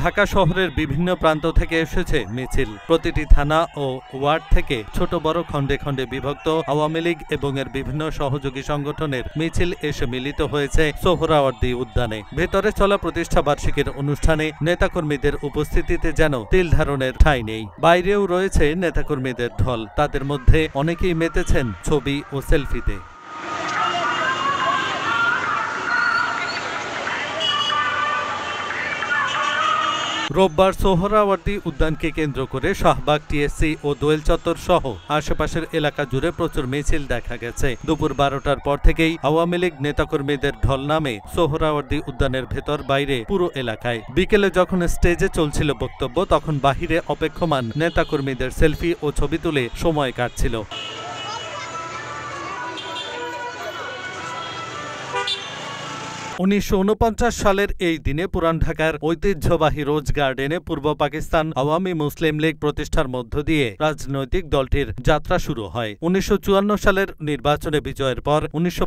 ঢাকা শহরের বিভিন্ন প্রান্ত থেকে এসেছে মিছিল প্রতিটি থানা ও ওয়ার্ড থেকে ছোট বড় খণ্ডে খণ্ডে বিভক্ত আওয়ামী লীগ এবং এর বিভিন্ন সহযোগী সংগঠনের মিছিল এসে মিলিত হয়েছে সোহরাওয়ার্দি উদ্যানে ভেতরে চলা প্রতিষ্ঠা বার্ষিকীর অনুষ্ঠানে নেতাকর্মীদের উপস্থিতিতে যেন তিল ধারণের ঠাঁই নেই বাইরেও রয়েছে নেতাকর্মীদের ঢল তাদের মধ্যে অনেকেই মেতেছেন ছবি ও সেলফিতে রোববার সোহরাওয়ার্দি উদ্যানকে কেন্দ্র করে শাহবাগ টিএসসি ও দোয়েল চত্বর সহ আশেপাশের এলাকা জুড়ে প্রচুর মিছিল দেখা গেছে দুপুর বারোটার পর থেকেই আওয়ামী লীগ নেতাকর্মীদের ঢল নামে সোহরাওয়ার্দি উদ্যানের ভেতর বাইরে পুরো এলাকায় বিকেলে যখন স্টেজে চলছিল বক্তব্য তখন বাহিরে অপেক্ষমান নেতাকর্মীদের সেলফি ও ছবি তুলে সময় কাটছিল উনিশশো সালের এই দিনে পুরান ঢাকার ঐতিহ্যবাহী রোজ গার্ডেনে পূর্ব পাকিস্তান আওয়ামী মুসলিম লীগ প্রতিষ্ঠার মধ্য দিয়ে রাজনৈতিক দলটির যাত্রা শুরু হয় উনিশশো সালের নির্বাচনে বিজয়ের পর উনিশশো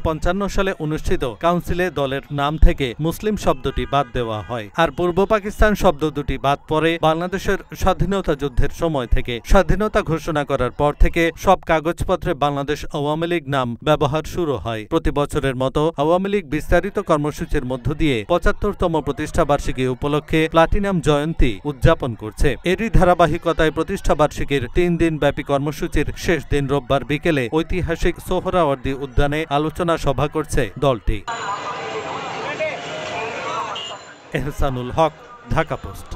সালে অনুষ্ঠিত কাউন্সিলে দলের নাম থেকে মুসলিম শব্দটি বাদ দেওয়া হয় আর পূর্ব পাকিস্তান শব্দ দুটি বাদ পরে বাংলাদেশের স্বাধীনতা যুদ্ধের সময় থেকে স্বাধীনতা ঘোষণা করার পর থেকে সব কাগজপত্রে বাংলাদেশ আওয়ামী লীগ নাম ব্যবহার শুরু হয় প্রতি বছরের মতো আওয়ামী লীগ বিস্তারিত কর্ম কর্মসূচির মধ্য দিয়ে পঁচাত্তরতম প্রতিষ্ঠা বার্ষিকী উপলক্ষে প্লাটিনাম জয়ন্তী উদযাপন করছে এরই ধারাবাহিকতায় প্রতিষ্ঠা বার্ষিকীর তিন দিন ব্যাপী কর্মসূচির শেষ দিন রোববার বিকেলে ঐতিহাসিক সোহরাওয়ার্দী উদ্যানে আলোচনা সভা করছে দলটি এহসানুল হক ঢাকা পোস্ট